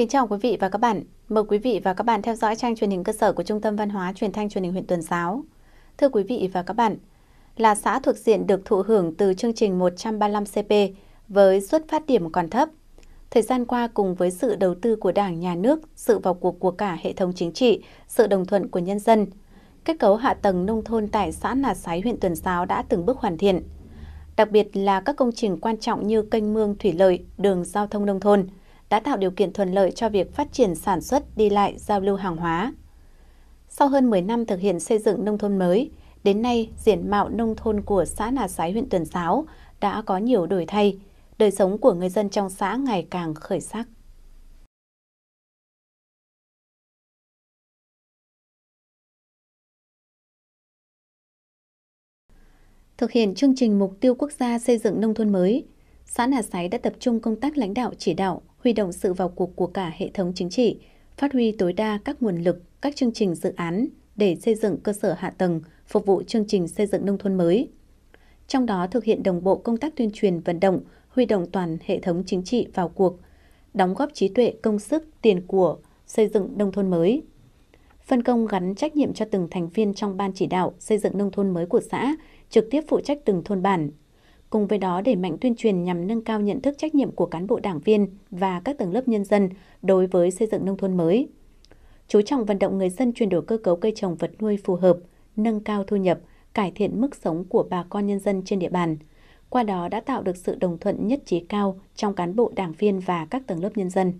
Kính chào quý vị và các bạn. Mời quý vị và các bạn theo dõi trang truyền hình cơ sở của Trung tâm Văn hóa Truyền thanh Truyền hình huyện Tuần Giáo. Thưa quý vị và các bạn, là xã thuộc diện được thụ hưởng từ chương trình 135 CP với xuất phát điểm còn thấp. Thời gian qua cùng với sự đầu tư của Đảng, Nhà nước, sự vào cuộc của cả hệ thống chính trị, sự đồng thuận của nhân dân, kết cấu hạ tầng nông thôn tại xã Nà Sái huyện Tuần Giáo đã từng bước hoàn thiện. Đặc biệt là các công trình quan trọng như kênh mương thủy lợi, đường giao thông nông thôn – đã tạo điều kiện thuận lợi cho việc phát triển sản xuất, đi lại, giao lưu hàng hóa. Sau hơn 10 năm thực hiện xây dựng nông thôn mới, đến nay diện mạo nông thôn của xã Nà Sái huyện Tuần Sáo đã có nhiều đổi thay, đời sống của người dân trong xã ngày càng khởi sắc. Thực hiện chương trình mục tiêu quốc gia xây dựng nông thôn mới, xã Nà Sái đã tập trung công tác lãnh đạo chỉ đạo, huy động sự vào cuộc của cả hệ thống chính trị, phát huy tối đa các nguồn lực, các chương trình dự án để xây dựng cơ sở hạ tầng, phục vụ chương trình xây dựng nông thôn mới. Trong đó thực hiện đồng bộ công tác tuyên truyền vận động, huy động toàn hệ thống chính trị vào cuộc, đóng góp trí tuệ, công sức, tiền của xây dựng nông thôn mới. Phân công gắn trách nhiệm cho từng thành viên trong ban chỉ đạo xây dựng nông thôn mới của xã, trực tiếp phụ trách từng thôn bản, Cùng với đó, đẩy mạnh tuyên truyền nhằm nâng cao nhận thức trách nhiệm của cán bộ đảng viên và các tầng lớp nhân dân đối với xây dựng nông thôn mới. Chú trọng vận động người dân chuyển đổi cơ cấu cây trồng vật nuôi phù hợp, nâng cao thu nhập, cải thiện mức sống của bà con nhân dân trên địa bàn. Qua đó đã tạo được sự đồng thuận nhất trí cao trong cán bộ đảng viên và các tầng lớp nhân dân.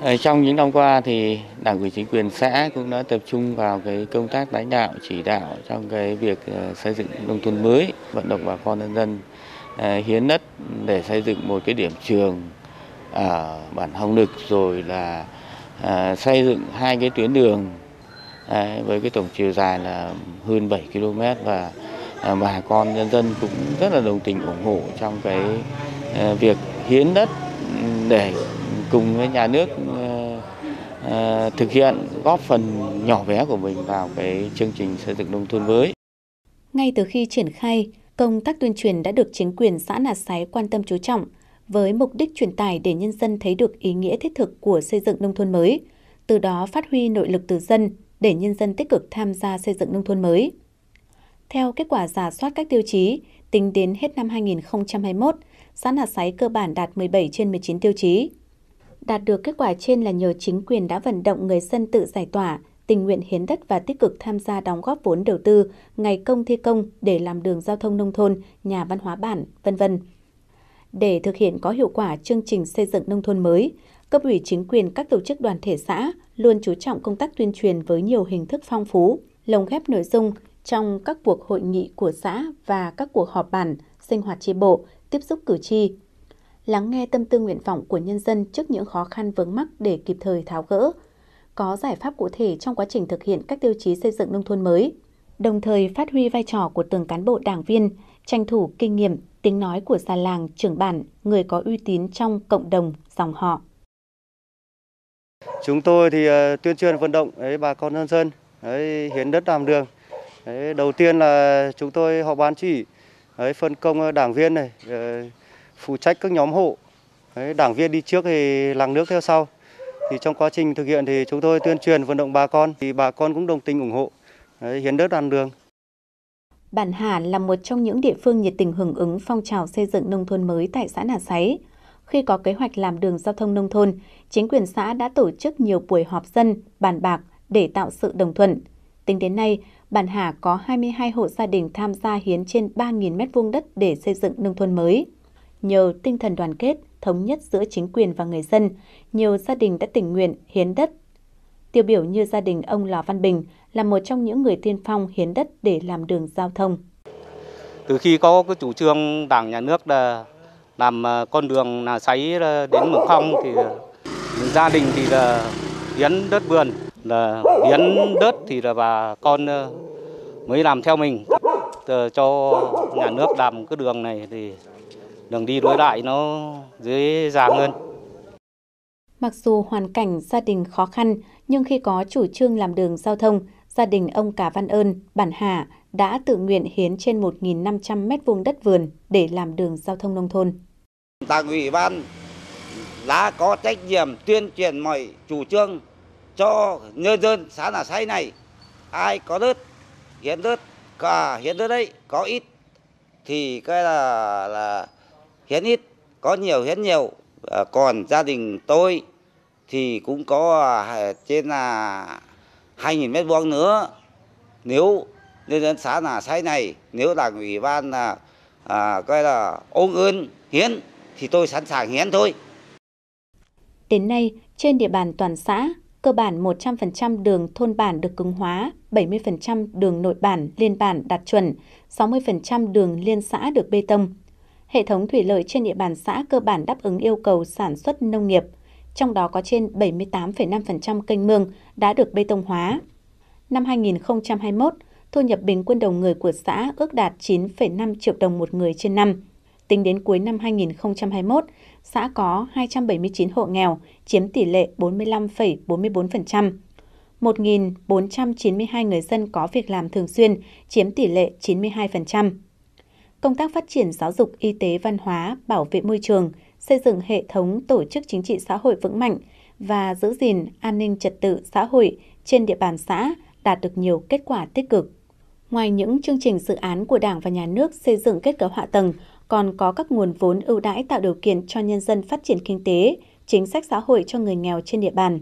Ờ, trong những năm qua thì Đảng ủy chính quyền xã cũng đã tập trung vào cái công tác lãnh đạo chỉ đạo trong cái việc ờ, xây dựng nông thôn mới, vận động bà con nhân dân Ờ, hiến đất để xây dựng một cái điểm trường ở bản Hồng Nực rồi là ờ, xây dựng hai cái tuyến đường ờ, với cái tổng chiều dài là hơn 7 km và bà con nhân dân cũng rất là đồng tình ủng hộ trong cái việc hiến đất để cùng với nhà nước thực hiện góp phần nhỏ bé của mình vào cái chương trình xây dựng nông thôn mới. Ngay từ khi triển khai, Công tác tuyên truyền đã được chính quyền xã Nà Sái quan tâm chú trọng, với mục đích truyền tải để nhân dân thấy được ý nghĩa thiết thực của xây dựng nông thôn mới, từ đó phát huy nội lực từ dân để nhân dân tích cực tham gia xây dựng nông thôn mới. Theo kết quả giả soát các tiêu chí, tính đến hết năm 2021, xã Nà Sái cơ bản đạt 17 trên 19 tiêu chí. Đạt được kết quả trên là nhờ chính quyền đã vận động người dân tự giải tỏa, tình nguyện hiến đất và tích cực tham gia đóng góp vốn đầu tư, ngày công thi công để làm đường giao thông nông thôn, nhà văn hóa bản, vân vân. Để thực hiện có hiệu quả chương trình xây dựng nông thôn mới, cấp ủy chính quyền các tổ chức đoàn thể xã luôn chú trọng công tác tuyên truyền với nhiều hình thức phong phú, lồng ghép nội dung trong các cuộc hội nghị của xã và các cuộc họp bản, sinh hoạt chi bộ, tiếp xúc cử tri. Lắng nghe tâm tư nguyện vọng của nhân dân trước những khó khăn vướng mắc để kịp thời tháo gỡ, có giải pháp cụ thể trong quá trình thực hiện các tiêu chí xây dựng nông thôn mới, đồng thời phát huy vai trò của từng cán bộ đảng viên, tranh thủ kinh nghiệm, tiếng nói của già làng, trưởng bản, người có uy tín trong cộng đồng, dòng họ. Chúng tôi thì ờ, tuyên truyền vận động ấy, bà con nhân dân ấy, hiến đất làm đường. Đấy, đầu tiên là chúng tôi họp ban chỉ ấy, phân công ờ, đảng viên này ờ, phụ trách các nhóm hộ. Đấy, đảng viên đi trước thì làng nước theo sau thì trong quá trình thực hiện thì chúng tôi tuyên truyền vận động bà con thì bà con cũng đồng tình ủng hộ hiến đất ăn đường. Bản Hà là một trong những địa phương nhiệt tình hưởng ứng phong trào xây dựng nông thôn mới tại xã Nà Sáy. Khi có kế hoạch làm đường giao thông nông thôn, chính quyền xã đã tổ chức nhiều buổi họp dân, bàn bạc để tạo sự đồng thuận. Tính đến nay, Bản Hà có 22 hộ gia đình tham gia hiến trên 3.000 m2 đất để xây dựng nông thôn mới. Nhờ tinh thần đoàn kết, thống nhất giữa chính quyền và người dân, nhiều gia đình đã tình nguyện hiến đất. Tiêu biểu như gia đình ông Lò Văn Bình là một trong những người tiên phong hiến đất để làm đường giao thông. Từ khi có cái chủ trương Đảng nhà nước là làm ờ, con đường là sấy ờ, đến Mường Phong thì ờ, gia đình thì là hiến đất vườn là hiến đất thì là bà con mới làm theo mình cho nhà nước làm cái đường này thì đường đi đối lại nó dễ dàng hơn. Mặc dù hoàn cảnh gia đình khó khăn, nhưng khi có chủ trương làm đường giao thông, gia đình ông Cả Văn Ơn, Bản Hà đã tự nguyện hiến trên 1.500 mét vuông đất vườn để làm đường giao thông nông thôn. Đảng ủy ban đã có trách nhiệm tuyên truyền mọi chủ trương cho nhân dân xã Nà Say này. Ai có đất, hiến đất, cả hiến đất đấy, có ít thì cái là là hiến ít có nhiều hiến nhiều ờ, còn gia đình tôi thì cũng có à, trên là hai nghìn mét vuông nữa nếu nhân dân xã là sai này nếu đảng ủy ban là à, coi là ôn ơn hiến thì tôi sẵn sàng hiến thôi Đến nay, trên địa bàn toàn xã, cơ bản 100% đường thôn bản được cứng hóa, 70% đường nội bản, liên bản đạt chuẩn, 60% đường liên xã được bê tông, hệ thống thủy lợi trên địa bàn xã cơ bản đáp ứng yêu cầu sản xuất nông nghiệp, trong đó có trên 78,5% kênh mương đã được bê tông hóa. Năm 2021, thu nhập bình quân đầu người của xã ước đạt 9,5 triệu đồng một người trên năm. Tính đến cuối năm 2021, xã có 279 hộ nghèo, chiếm tỷ lệ 45,44%. 1.492 người dân có việc làm thường xuyên, chiếm tỷ lệ 92% công tác phát triển giáo dục, y tế, văn hóa, bảo vệ môi trường, xây dựng hệ thống tổ chức chính trị xã hội vững mạnh và giữ gìn an ninh trật tự xã hội trên địa bàn xã đạt được nhiều kết quả tích cực. Ngoài những chương trình dự án của Đảng và Nhà nước xây dựng kết cấu hạ tầng, còn có các nguồn vốn ưu đãi tạo điều kiện cho nhân dân phát triển kinh tế, chính sách xã hội cho người nghèo trên địa bàn.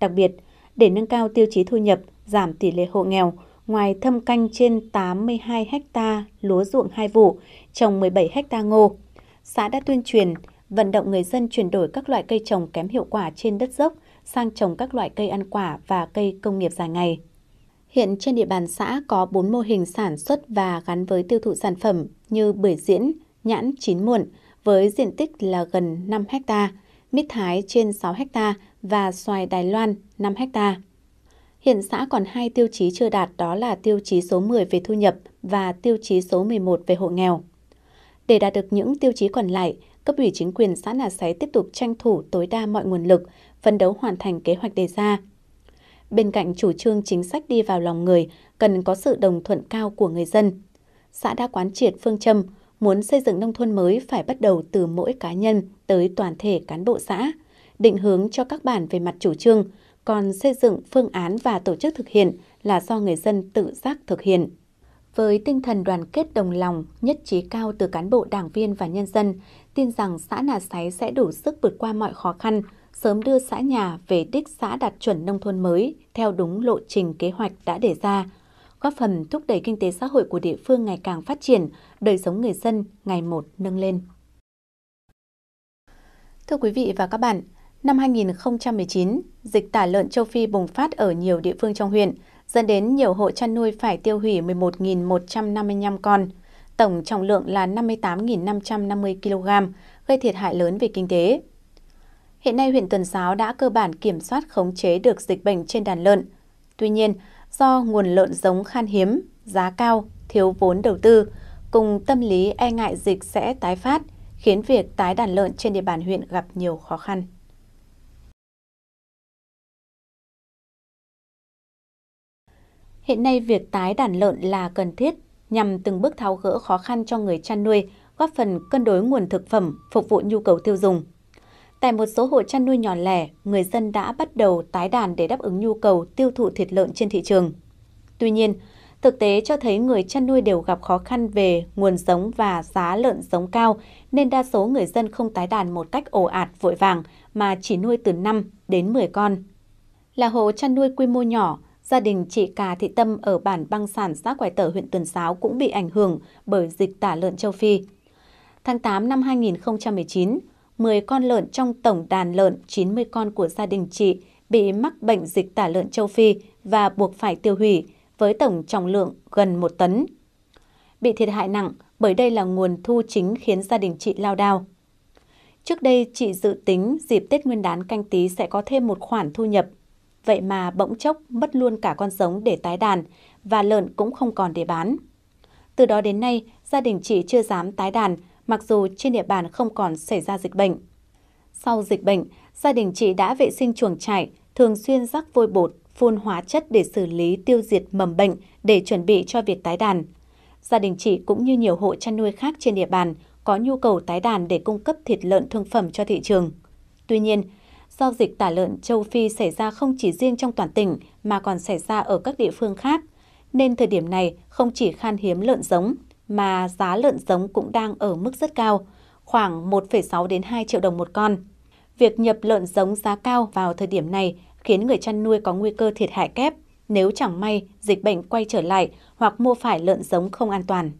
Đặc biệt, để nâng cao tiêu chí thu nhập, giảm tỷ lệ hộ nghèo, ngoài thâm canh trên 82 ha lúa ruộng hai vụ, trồng 17 ha ngô. Xã đã tuyên truyền, vận động người dân chuyển đổi các loại cây trồng kém hiệu quả trên đất dốc sang trồng các loại cây ăn quả và cây công nghiệp dài ngày. Hiện trên địa bàn xã có 4 mô hình sản xuất và gắn với tiêu thụ sản phẩm như bưởi diễn, nhãn chín muộn với diện tích là gần 5 ha, mít thái trên 6 ha và xoài Đài Loan 5 hectare. Hiện xã còn hai tiêu chí chưa đạt đó là tiêu chí số 10 về thu nhập và tiêu chí số 11 về hộ nghèo. Để đạt được những tiêu chí còn lại, cấp ủy chính quyền xã Nà xáy tiếp tục tranh thủ tối đa mọi nguồn lực, phấn đấu hoàn thành kế hoạch đề ra. Bên cạnh chủ trương chính sách đi vào lòng người, cần có sự đồng thuận cao của người dân. Xã đã quán triệt phương châm, muốn xây dựng nông thôn mới phải bắt đầu từ mỗi cá nhân tới toàn thể cán bộ xã, định hướng cho các bản về mặt chủ trương, còn xây dựng phương án và tổ chức thực hiện là do người dân tự giác thực hiện. Với tinh thần đoàn kết đồng lòng, nhất trí cao từ cán bộ đảng viên và nhân dân, tin rằng xã Nà Sáy sẽ đủ sức vượt qua mọi khó khăn, sớm đưa xã nhà về đích xã đạt chuẩn nông thôn mới theo đúng lộ trình kế hoạch đã đề ra, góp phần thúc đẩy kinh tế xã hội của địa phương ngày càng phát triển, đời sống người dân ngày một nâng lên. Thưa quý vị và các bạn, Năm 2019, dịch tả lợn châu Phi bùng phát ở nhiều địa phương trong huyện, dẫn đến nhiều hộ chăn nuôi phải tiêu hủy 11.155 con, tổng trọng lượng là 58.550 kg, gây thiệt hại lớn về kinh tế. Hiện nay huyện Tuần Giáo đã cơ bản kiểm soát khống chế được dịch bệnh trên đàn lợn. Tuy nhiên, do nguồn lợn giống khan hiếm, giá cao, thiếu vốn đầu tư, cùng tâm lý e ngại dịch sẽ tái phát, khiến việc tái đàn lợn trên địa bàn huyện gặp nhiều khó khăn. Hiện nay việc tái đàn lợn là cần thiết nhằm từng bước tháo gỡ khó khăn cho người chăn nuôi, góp phần cân đối nguồn thực phẩm phục vụ nhu cầu tiêu dùng. Tại một số hộ chăn nuôi nhỏ lẻ, người dân đã bắt đầu tái đàn để đáp ứng nhu cầu tiêu thụ thịt lợn trên thị trường. Tuy nhiên, thực tế cho thấy người chăn nuôi đều gặp khó khăn về nguồn giống và giá lợn giống cao, nên đa số người dân không tái đàn một cách ồ ạt vội vàng mà chỉ nuôi từ 5 đến 10 con. Là hộ chăn nuôi quy mô nhỏ, Gia đình chị Cà Thị Tâm ở bản băng sản xã Quải Tở huyện Tuần Giáo cũng bị ảnh hưởng bởi dịch tả lợn châu Phi. Tháng 8 năm 2019, 10 con lợn trong tổng đàn lợn 90 con của gia đình chị bị mắc bệnh dịch tả lợn châu Phi và buộc phải tiêu hủy với tổng trọng lượng gần 1 tấn. Bị thiệt hại nặng bởi đây là nguồn thu chính khiến gia đình chị lao đao. Trước đây chị dự tính dịp Tết Nguyên đán canh tí sẽ có thêm một khoản thu nhập vậy mà bỗng chốc mất luôn cả con giống để tái đàn và lợn cũng không còn để bán. Từ đó đến nay, gia đình chị chưa dám tái đàn, mặc dù trên địa bàn không còn xảy ra dịch bệnh. Sau dịch bệnh, gia đình chị đã vệ sinh chuồng trại, thường xuyên rắc vôi bột, phun hóa chất để xử lý tiêu diệt mầm bệnh để chuẩn bị cho việc tái đàn. Gia đình chị cũng như nhiều hộ chăn nuôi khác trên địa bàn có nhu cầu tái đàn để cung cấp thịt lợn thương phẩm cho thị trường. Tuy nhiên, do dịch tả lợn châu Phi xảy ra không chỉ riêng trong toàn tỉnh mà còn xảy ra ở các địa phương khác. Nên thời điểm này không chỉ khan hiếm lợn giống mà giá lợn giống cũng đang ở mức rất cao, khoảng 1,6 đến 2 triệu đồng một con. Việc nhập lợn giống giá cao vào thời điểm này khiến người chăn nuôi có nguy cơ thiệt hại kép nếu chẳng may dịch bệnh quay trở lại hoặc mua phải lợn giống không an toàn.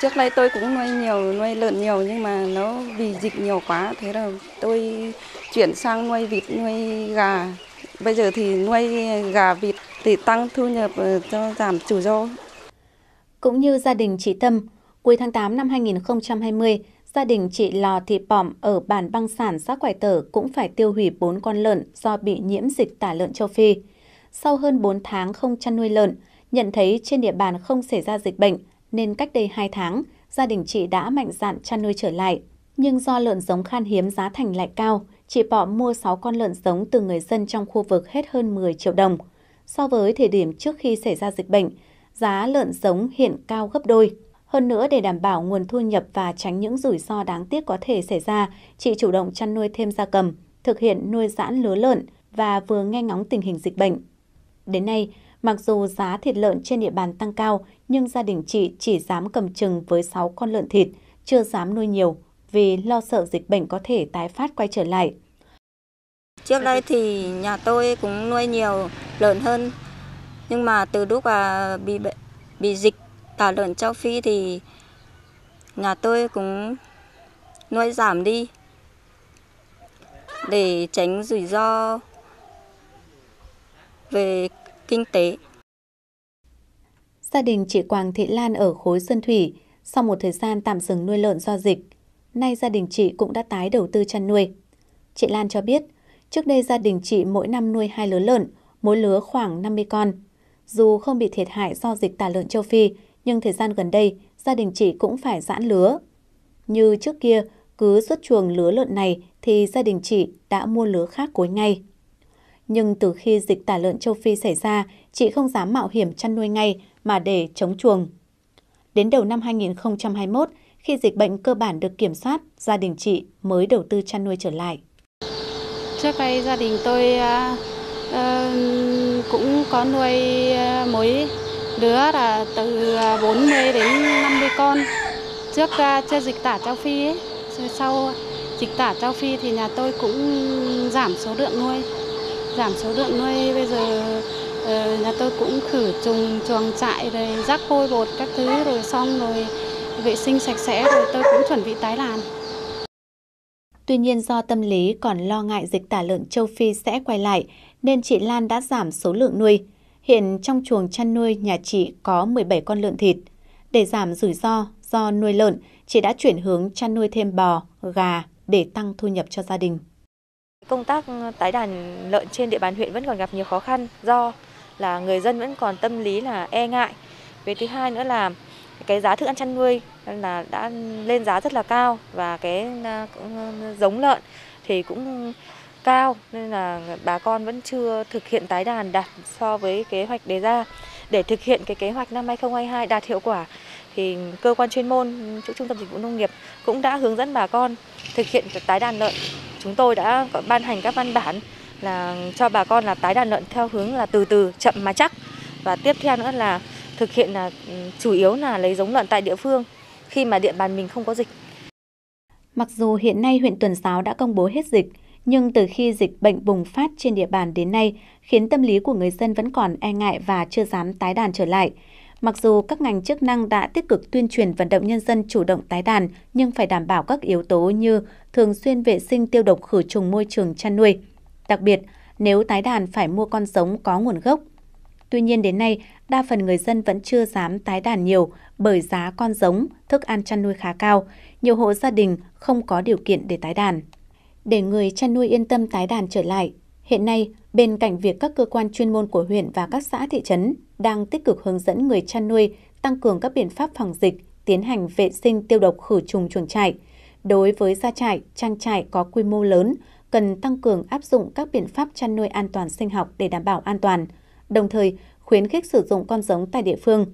Trước đây tôi cũng nuôi nhiều, nuôi lợn nhiều nhưng mà nó vì dịch nhiều quá, thế là tôi chuyển sang nuôi vịt, nuôi gà. Bây giờ thì nuôi gà vịt thì tăng thu nhập ờ, cho giảm chủ do. Cũng như gia đình chị Tâm, cuối tháng 8 năm 2020, gia đình chị Lò Thị Pỏm ở bản băng sản xã Quải Tở cũng phải tiêu hủy 4 con lợn do bị nhiễm dịch tả lợn châu Phi. Sau hơn 4 tháng không chăn nuôi lợn, nhận thấy trên địa bàn không xảy ra dịch bệnh – nên cách đây 2 tháng, gia đình chị đã mạnh dạn chăn nuôi trở lại. Nhưng do lợn giống khan hiếm giá thành lại cao, chị Pọ mua 6 con lợn giống từ người dân trong khu vực hết hơn 10 triệu đồng. So với thời điểm trước khi xảy ra dịch bệnh, giá lợn giống hiện cao gấp đôi. Hơn nữa, để đảm bảo nguồn thu nhập và tránh những rủi ro đáng tiếc có thể xảy ra, chị chủ động chăn nuôi thêm gia cầm, thực hiện nuôi giãn lứa lợn và vừa nghe ngóng tình hình dịch bệnh. Đến nay, Mặc dù giá thịt lợn trên địa bàn tăng cao, nhưng gia đình chị chỉ dám cầm chừng với 6 con lợn thịt, chưa dám nuôi nhiều vì lo sợ dịch bệnh có thể tái phát quay trở lại. Trước đây thì nhà tôi cũng nuôi nhiều lợn hơn, nhưng mà từ lúc mà bị bị dịch tả lợn châu Phi thì nhà tôi cũng nuôi giảm đi để tránh rủi ro về kinh tế. Gia đình chị Quang Thị Lan ở khối Sơn Thủy, sau một thời gian tạm dừng nuôi lợn do dịch, nay gia đình chị cũng đã tái đầu tư chăn nuôi. Chị Lan cho biết, trước đây gia đình chị mỗi năm nuôi hai lứa lợn, mỗi lứa khoảng 50 con. Dù không bị thiệt hại do dịch tả lợn châu Phi, nhưng thời gian gần đây, gia đình chị cũng phải giãn lứa. Như trước kia, cứ xuất chuồng lứa lợn này thì gia đình chị đã mua lứa khác cuối ngay nhưng từ khi dịch tả lợn châu Phi xảy ra, chị không dám mạo hiểm chăn nuôi ngay mà để chống chuồng. Đến đầu năm 2021, khi dịch bệnh cơ bản được kiểm soát, gia đình chị mới đầu tư chăn nuôi trở lại. Trước đây gia đình tôi uh, cũng có nuôi à, mối đứa là từ 40 đến 50 con. Trước uh, chưa dịch tả châu Phi ấy, rồi sau dịch tả châu Phi thì nhà tôi cũng giảm số lượng nuôi giảm số lượng nuôi bây giờ ờ, nhà tôi cũng khử trùng chuồng trại rồi rác hôi bột các thứ rồi xong rồi vệ sinh sạch sẽ rồi tôi cũng chuẩn bị tái đàn. Tuy nhiên do tâm lý còn lo ngại dịch tả lợn châu Phi sẽ quay lại nên chị Lan đã giảm số lượng nuôi. Hiện trong chuồng chăn nuôi nhà chị có 17 con lợn thịt. Để giảm rủi ro do nuôi lợn, chị đã chuyển hướng chăn nuôi thêm bò, gà để tăng thu nhập cho gia đình. Công tác tái đàn lợn trên địa bàn huyện vẫn còn gặp nhiều khó khăn do là người dân vẫn còn tâm lý là e ngại. Về thứ hai nữa là cái giá thức ăn chăn nuôi là đã lên giá rất là cao và cái à, à, giống lợn thì cũng cao nên là bà con vẫn chưa thực hiện tái đàn đạt so với kế hoạch đề ra. Để thực hiện cái kế hoạch năm 2022 đạt hiệu quả thì cơ quan chuyên môn chỗ trung tâm dịch vụ nông nghiệp cũng đã hướng dẫn bà con thực hiện tái đàn lợn. Chúng tôi đã ban hành các văn bản là cho bà con là tái đàn lợn theo hướng là từ từ chậm mà chắc và tiếp theo nữa là thực hiện là ừ, chủ yếu là lấy giống lợn tại địa phương khi mà địa bàn mình không có dịch. Mặc dù hiện nay huyện Tuần Giáo đã công bố hết dịch, nhưng từ khi dịch bệnh bùng phát trên địa bàn đến nay khiến tâm lý của người dân vẫn còn e ngại và chưa dám tái đàn trở lại. Mặc dù các ngành chức năng đã tích cực tuyên truyền vận động nhân dân chủ động tái đàn, nhưng phải đảm bảo các yếu tố như thường xuyên vệ sinh tiêu độc khử trùng môi trường chăn nuôi. Đặc biệt, nếu tái đàn phải mua con giống có nguồn gốc. Tuy nhiên đến nay, đa phần người dân vẫn chưa dám tái đàn nhiều bởi giá con giống, thức ăn chăn nuôi khá cao, nhiều hộ gia đình không có điều kiện để tái đàn. Để người chăn nuôi yên tâm tái đàn trở lại, hiện nay Bên cạnh việc các cơ quan chuyên môn của huyện và các xã thị trấn đang tích cực hướng dẫn người chăn nuôi tăng cường các biện pháp phòng dịch, tiến hành vệ sinh tiêu độc khử trùng chuồng trại. Đối với gia trại, trang trại có quy mô lớn, cần tăng cường áp dụng các biện pháp chăn nuôi an toàn sinh học để đảm bảo an toàn, đồng thời khuyến khích sử dụng con giống tại địa phương.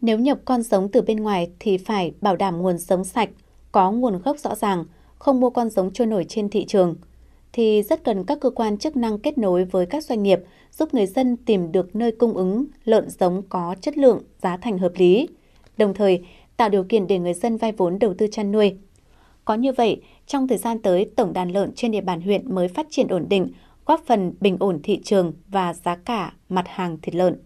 Nếu nhập con giống từ bên ngoài thì phải bảo đảm nguồn giống sạch, có nguồn gốc rõ ràng, không mua con giống trôi nổi trên thị trường – thì rất cần các cơ quan chức năng kết nối với các doanh nghiệp, giúp người dân tìm được nơi cung ứng lợn giống có chất lượng, giá thành hợp lý, đồng thời tạo điều kiện để người dân vay vốn đầu tư chăn nuôi. Có như vậy, trong thời gian tới, tổng đàn lợn trên địa bàn huyện mới phát triển ổn định, góp phần bình ổn thị trường và giá cả mặt hàng thịt lợn.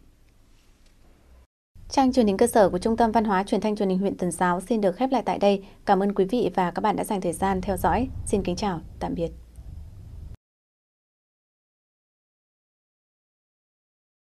Trang truyền hình cơ sở của Trung tâm Văn hóa Truyền thanh Truyền hình huyện Tuần Giáo xin được khép lại tại đây. Cảm ơn quý vị và các bạn đã dành thời gian theo dõi. Xin kính chào, tạm biệt.